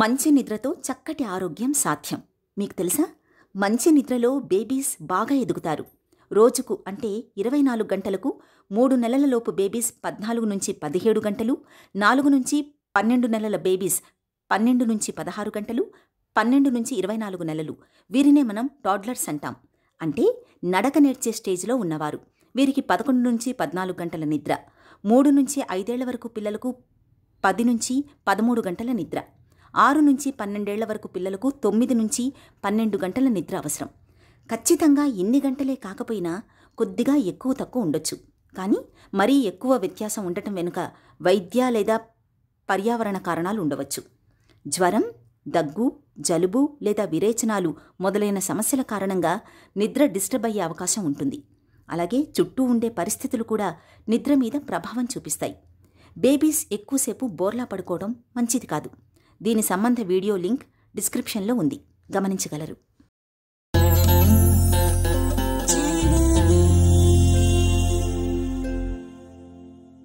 మంచి నిద్రతో చక్కటి ఆరోగ్యం సాధ్యం మీకు తెలుసా మంచి నిద్రలో బేబీస్ బాగా ఎదుగుతారు రోజుకు అంటే ఇరవై నాలుగు గంటలకు మూడు నెలలలోపు బేబీస్ పద్నాలుగు నుంచి పదిహేడు గంటలు నాలుగు నుంచి పన్నెండు నెలల బేబీస్ పన్నెండు నుంచి పదహారు గంటలు పన్నెండు నుంచి ఇరవై నాలుగు నెలలు వీరినే మనం టాడ్లర్స్ అంటాం అంటే నడక నేర్చే స్టేజ్లో ఉన్నవారు వీరికి పదకొండు నుంచి పద్నాలుగు గంటల నిద్ర మూడు నుంచి ఐదేళ్ల వరకు పిల్లలకు పది నుంచి పదమూడు గంటల నిద్ర ఆరు నుంచి పన్నెండేళ్ల వరకు పిల్లలకు తొమ్మిది నుంచి పన్నెండు గంటల నిద్ర అవసరం ఖచ్చితంగా ఎన్ని గంటలే కాకపోయినా కొద్దిగా ఎక్కువ తక్కువ ఉండొచ్చు కానీ మరీ ఎక్కువ వ్యత్యాసం ఉండటం వెనుక వైద్య లేదా పర్యావరణ కారణాలు ఉండవచ్చు జ్వరం దగ్గు జలుబు లేదా విరేచనాలు మొదలైన సమస్యల కారణంగా నిద్ర డిస్టర్బ్ అయ్యే అవకాశం ఉంటుంది అలాగే చుట్టూ ఉండే పరిస్థితులు కూడా నిద్ర మీద ప్రభావం చూపిస్తాయి బేబీస్ ఎక్కువసేపు బోర్లా పడుకోవడం మంచిది కాదు దీని సంబంధ వీడియో లింక్ డిస్క్రిప్షన్లో ఉంది గమనించగలరు